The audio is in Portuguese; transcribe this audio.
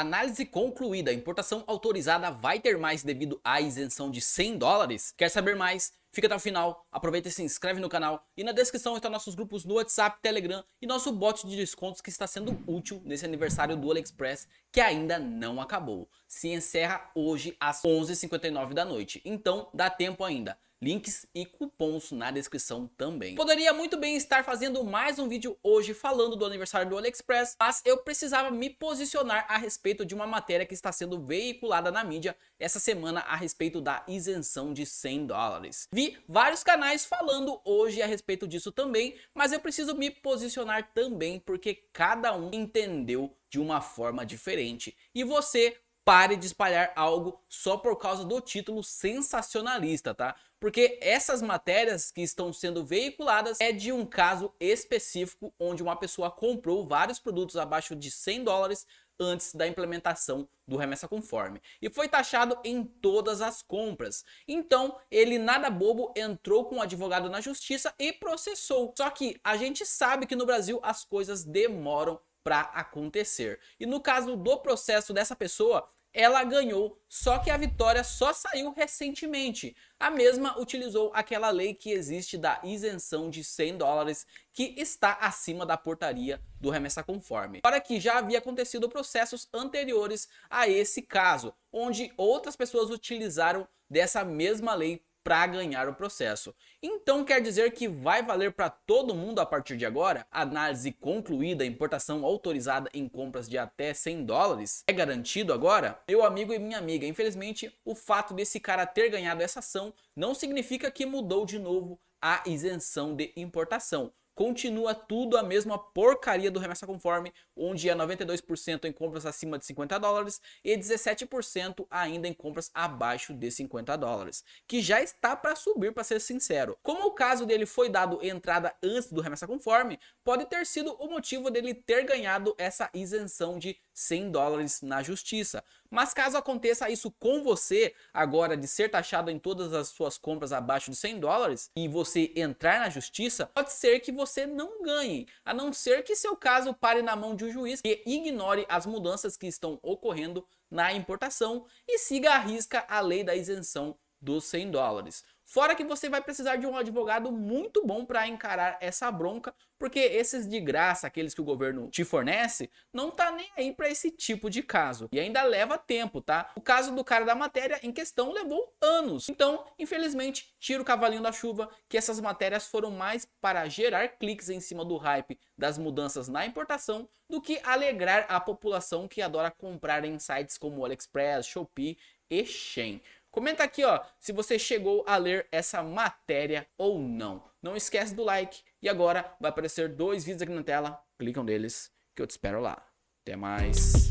Análise concluída. importação autorizada vai ter mais devido à isenção de 100 dólares? Quer saber mais? Fica até o final, aproveita e se inscreve no canal. E na descrição estão nossos grupos no WhatsApp, Telegram e nosso bot de descontos que está sendo útil nesse aniversário do AliExpress que ainda não acabou. Se encerra hoje às 11h59 da noite, então dá tempo ainda links e cupons na descrição também. Poderia muito bem estar fazendo mais um vídeo hoje falando do aniversário do AliExpress, mas eu precisava me posicionar a respeito de uma matéria que está sendo veiculada na mídia essa semana a respeito da isenção de 100 dólares. Vi vários canais falando hoje a respeito disso também, mas eu preciso me posicionar também porque cada um entendeu de uma forma diferente. E você pare de espalhar algo só por causa do título sensacionalista, tá? Porque essas matérias que estão sendo veiculadas é de um caso específico onde uma pessoa comprou vários produtos abaixo de 100 dólares antes da implementação do remessa conforme e foi taxado em todas as compras. Então, ele nada bobo entrou com o um advogado na justiça e processou. Só que a gente sabe que no Brasil as coisas demoram para acontecer. E no caso do processo dessa pessoa, ela ganhou, só que a vitória só saiu recentemente. A mesma utilizou aquela lei que existe da isenção de 100 dólares, que está acima da portaria do remessa conforme. Para que já havia acontecido processos anteriores a esse caso, onde outras pessoas utilizaram dessa mesma lei para ganhar o processo. Então quer dizer que vai valer para todo mundo a partir de agora? Análise concluída, importação autorizada em compras de até 100 dólares? É garantido agora? Meu amigo e minha amiga, infelizmente, o fato desse cara ter ganhado essa ação não significa que mudou de novo a isenção de importação continua tudo a mesma porcaria do remessa conforme, onde é 92% em compras acima de 50 dólares e 17% ainda em compras abaixo de 50 dólares, que já está para subir, para ser sincero. Como o caso dele foi dado entrada antes do remessa conforme, pode ter sido o motivo dele ter ganhado essa isenção de 100 dólares na justiça. Mas caso aconteça isso com você, agora de ser taxado em todas as suas compras abaixo de 100 dólares e você entrar na justiça, pode ser que você não ganhe, a não ser que seu caso pare na mão de um juiz que ignore as mudanças que estão ocorrendo na importação e siga à risca a lei da isenção dos 100 dólares. Fora que você vai precisar de um advogado muito bom para encarar essa bronca, porque esses de graça, aqueles que o governo te fornece, não tá nem aí para esse tipo de caso. E ainda leva tempo, tá? O caso do cara da matéria em questão levou anos. Então, infelizmente, tira o cavalinho da chuva que essas matérias foram mais para gerar cliques em cima do hype das mudanças na importação do que alegrar a população que adora comprar em sites como AliExpress, Shopee e Shein. Comenta aqui, ó, se você chegou a ler essa matéria ou não. Não esquece do like. E agora vai aparecer dois vídeos aqui na tela. Clicam neles que eu te espero lá. Até mais.